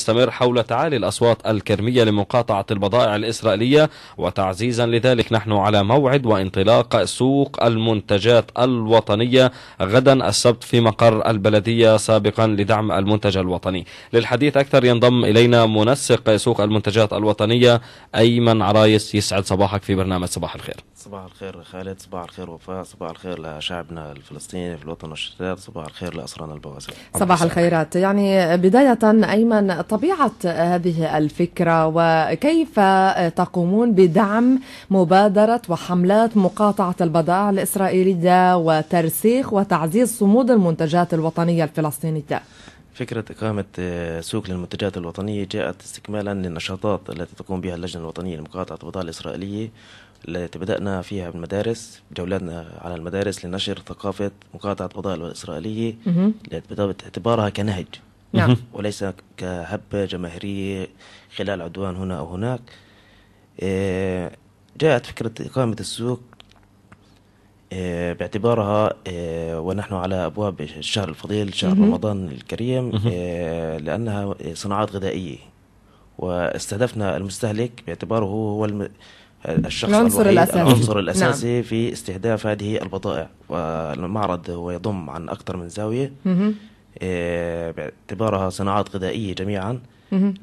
تستمر حول تعالي الأصوات الكرمية لمقاطعة البضائع الإسرائيلية وتعزيزا لذلك نحن على موعد وانطلاق سوق المنتجات الوطنية غدا السبت في مقر البلدية سابقا لدعم المنتج الوطني للحديث أكثر ينضم إلينا منسق سوق المنتجات الوطنية أيمن عرايس يسعد صباحك في برنامج صباح الخير صباح الخير خالد صباح الخير وفاء صباح الخير لشعبنا الفلسطيني في الوطن الشتات صباح الخير لأسرانا البواسل صباح الخيرات يعني بداية أيمن طبيعة هذه الفكرة وكيف تقومون بدعم مبادرة وحملات مقاطعة البضائع الإسرائيلية وترسيخ وتعزيز صمود المنتجات الوطنية الفلسطينية؟ فكرة إقامة سوق للمنتجات الوطنية جاءت استكمالا للنشاطات التي تقوم بها اللجنة الوطنية لمقاطعة البضائع الإسرائيلية التي بدأنا فيها بالمدارس جولاتنا على المدارس لنشر ثقافة مقاطعة البضائع الإسرائيلية باعتبارها كنهج نعم وليس كهبة جماهيرية خلال عدوان هنا أو هناك إيه، جاءت فكرة إقامة السوق إيه، باعتبارها إيه، ونحن على أبواب الشهر الفضيل شهر رمضان الكريم لأنها صناعات غذائية واستهدفنا المستهلك باعتباره هو الشخص العنصر الأساسي العنصر الأساسي نعم. في استهداف هذه البضائع والمعرض هو يضم عن أكثر من زاوية آه، باعتبارها صناعات غذائية جميعا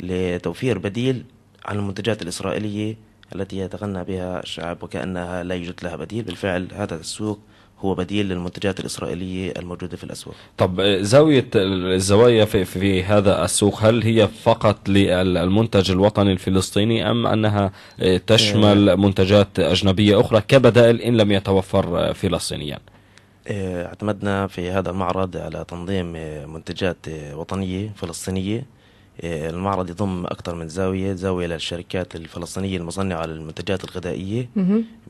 لتوفير بديل عن المنتجات الإسرائيلية التي يتغنى بها الشعب وكأنها لا يوجد لها بديل بالفعل هذا السوق هو بديل للمنتجات الإسرائيلية الموجودة في الأسواق طب زاوية الزوايا في, في هذا السوق هل هي فقط للمنتج الوطني الفلسطيني أم أنها تشمل آه. منتجات أجنبية أخرى كبدائل إن لم يتوفر فلسطينيا آه، اعتمدنا في هذا المعرض على تنظيم آه، منتجات آه، وطنية فلسطينية المعرض يضم أكثر من زاوية زاوية للشركات الفلسطينية المصنعة للمنتجات الغذائية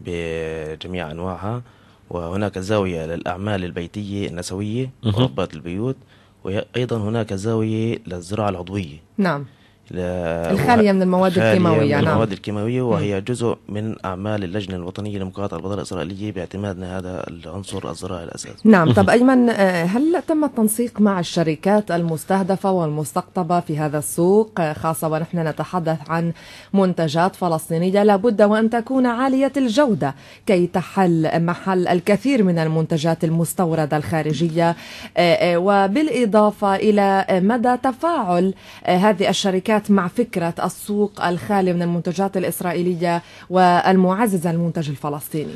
بجميع أنواعها وهناك زاوية للأعمال البيتية النسوية مربات البيوت وأيضا هناك زاوية للزراعة العضوية نعم الخالية من المواد الكيماوية من نعم. المواد الكيماوية وهي جزء من أعمال اللجنة الوطنية لمقاطعة البضائع الإسرائيلية باعتمادنا هذا العنصر الزراعي الأساسي نعم طب أيمن آه، هل تم التنسيق مع الشركات المستهدفة والمستقطبة في هذا السوق آه، خاصة ونحن نتحدث عن منتجات فلسطينية لابد وأن تكون عالية الجودة كي تحل محل الكثير من المنتجات المستوردة الخارجية آه، وبالإضافة إلى مدى تفاعل هذه الشركات الشركات مع فكرة السوق الخالي من المنتجات الإسرائيلية والمعززة المنتج الفلسطيني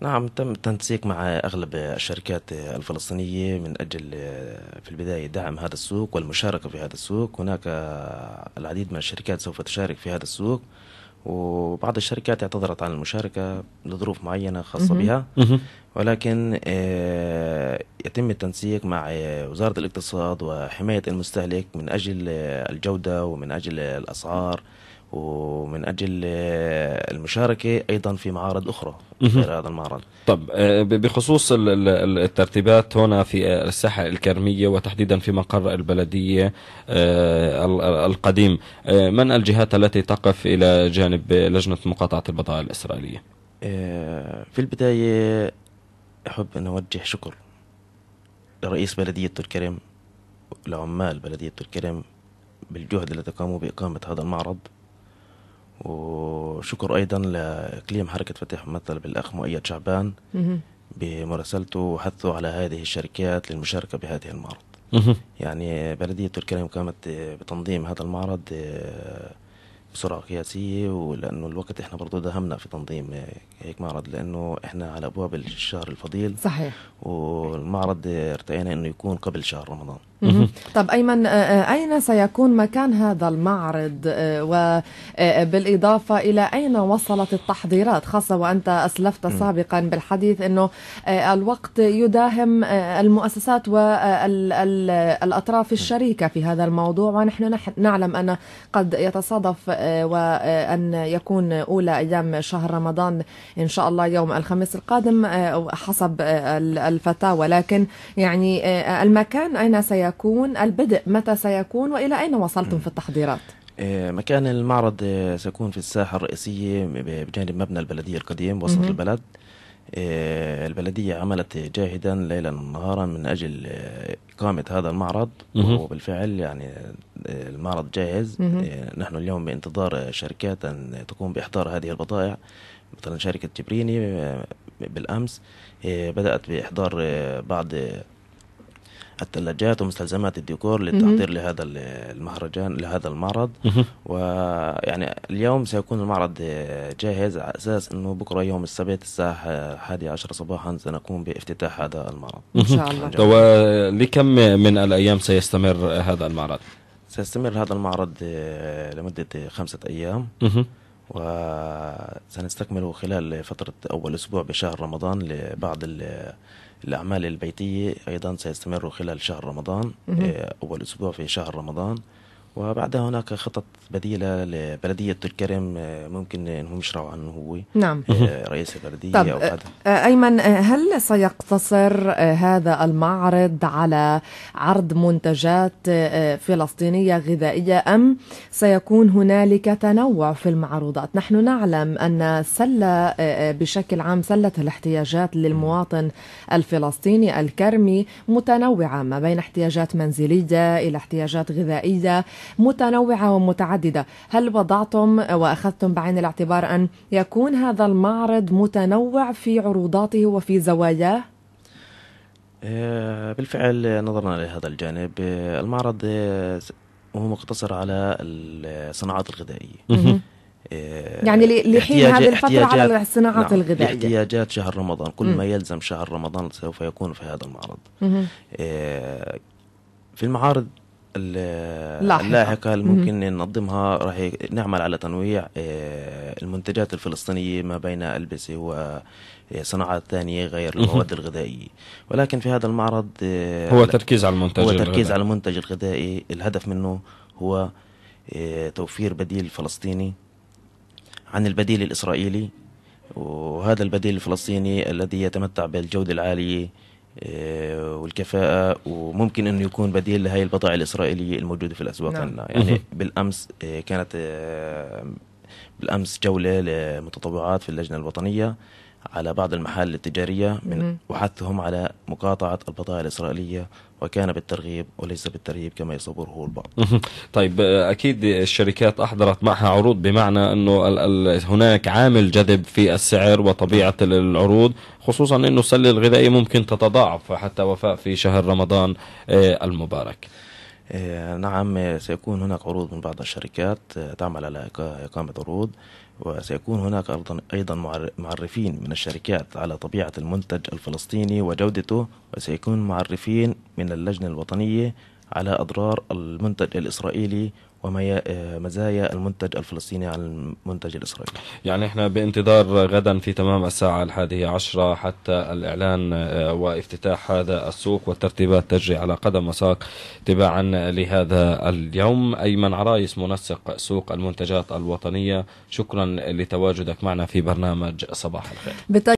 نعم تم التنسيق مع أغلب الشركات الفلسطينية من أجل في البداية دعم هذا السوق والمشاركة في هذا السوق هناك العديد من الشركات سوف تشارك في هذا السوق وبعض الشركات اعتذرت عن المشاركة لظروف معينة خاصة بها ولكن آه، يتم التنسيق مع آه، وزارة الاقتصاد وحماية المستهلك من أجل آه، الجودة ومن أجل الأسعار ومن اجل آه، المشاركه ايضا في معارض اخرى غير هذا المعرض. طب آه، بخصوص الترتيبات هنا في آه، الساحه الكرميه وتحديدا في مقر البلديه القديم، من الجهات التي تقف الى جانب لجنه مقاطعه البضائع الاسرائيليه؟ في البدايه احب ان اوجه شكر لرئيس بلديه الكرم لعمال بلديه الكرم بالجهد الذي قاموا باقامه هذا المعرض وشكر ايضا لاقليم حركه فتح ممثل بالاخ مؤيد شعبان بمراسلته وحثه على هذه الشركات للمشاركه بهذه المعرض يعني بلديه تركيا قامت بتنظيم هذا المعرض بسرعه قياسيه ولانه الوقت احنا برضه دهمنا في تنظيم هيك معرض لانه احنا على ابواب الشهر الفضيل صحيح والمعرض ارتئينا انه يكون قبل شهر رمضان طب أيمن آه، آه، أين سيكون مكان هذا المعرض آه، وبالإضافة إلى أين وصلت التحضيرات خاصة وأنت أسلفت سابقا بالحديث أنه الوقت يداهم المؤسسات والأطراف الشريكة في هذا الموضوع ونحن نعلم أن قد يتصادف وأن يكون أولى أيام شهر رمضان إن شاء الله يوم الخميس القادم حسب الفتاوى لكن يعني المكان أين سيكون سيكون البدء متى سيكون وإلى أين وصلتم في التحضيرات؟ آه، مكان المعرض آه، سيكون في الساحة الرئيسية بجانب مبنى البلدية القديم وسط البلد آه، البلدية عملت جاهدا ليلا ونهارا من أجل إقامة هذا المعرض وبالفعل يعني المعرض جاهز نحن اليوم بانتظار شركات أن تقوم بإحضار هذه البضائع مثلا شركة جبريني بالأمس بدأت بإحضار بعض الثلاجات ومستلزمات الديكور للتحضير لهذا المهرجان لهذا المعرض ويعني اليوم سيكون المعرض جاهز على اساس انه بكره يوم السبت الساعه 11 صباحا سنقوم بافتتاح هذا المعرض ان شاء الله طب لكم من الايام سيستمر هذا المعرض سيستمر هذا المعرض آه، لمده خمسه ايام وسنستكمله خلال فتره اول اسبوع بشهر رمضان لبعض الأعمال البيتية أيضا سيستمر خلال شهر رمضان آه، أول أسبوع في شهر رمضان وبعدها هناك خطط بديله لبلديه الكرم آه، ممكن انهم يشرعوا عنه هو نعم آه، رئيس البلديه طب او آه، بعد ايمن هل سيقتصر هذا المعرض على عرض منتجات فلسطينيه غذائيه ام سيكون هنالك تنوع في المعروضات نحن نعلم ان سله بشكل عام سله الاحتياجات للمواطن الفلسطيني الكرمي متنوعه ما بين احتياجات منزليه الى احتياجات غذائيه متنوعة ومتعددة هل وضعتم وأخذتم بعين الاعتبار أن يكون هذا المعرض متنوع في عروضاته وفي زواياه؟ آه، بالفعل نظرنا لهذا الجانب آه، المعرض آه، هو مقتصر على الصناعات الغذائية يعني لحين هذه الفترة على الصناعات نعم الغذائية احتياجات شهر رمضان كل ما يلزم شهر رمضان سوف يكون في هذا المعرض في المعارض اللاحقة, اللاحقة اللي ممكن ننظمها راح نعمل على تنويع آه، المنتجات الفلسطينية ما بين ألبسة وصناعات ثانية غير المواد الغذائية ولكن في هذا المعرض آه، هو تركيز على المنتج هو تركيز الغذائي. على المنتج الغذائي الهدف منه هو آه، توفير بديل فلسطيني عن البديل الإسرائيلي وهذا البديل الفلسطيني الذي يتمتع بالجودة العالية آه، والكفاءة وممكن أنه يكون بديل لهذه البضائع الإسرائيلية الموجودة في الأسواق نعم. يعني بالأمس آه، كانت آه، بالأمس جولة لمتطوعات في اللجنة الوطنية على بعض المحال التجارية من وحثهم على مقاطعة البضائع الإسرائيلية وكان بالترغيب وليس بالترهيب كما يصوره البعض طيب أكيد الشركات أحضرت معها عروض بمعنى أنه ال ال هناك عامل جذب في السعر وطبيعة العروض خصوصا أنه السلة الغذائية ممكن تتضاعف حتى وفاء في شهر رمضان آه، المبارك آه، نعم سيكون هناك عروض من بعض الشركات آه، تعمل على إقامة عروض وسيكون هناك أيضا معرفين من الشركات على طبيعة المنتج الفلسطيني وجودته وسيكون معرفين من اللجنة الوطنية على أضرار المنتج الإسرائيلي ومزايا المنتج الفلسطيني على المنتج الإسرائيلي يعني إحنا بانتظار غدا في تمام الساعة الحادية عشرة حتى الإعلان آه، وافتتاح هذا السوق والترتيبات تجري على قدم وساق تباعا لهذا اليوم أيمن عرايس منسق سوق المنتجات الوطنية شكرا لتواجدك معنا في برنامج صباح الخير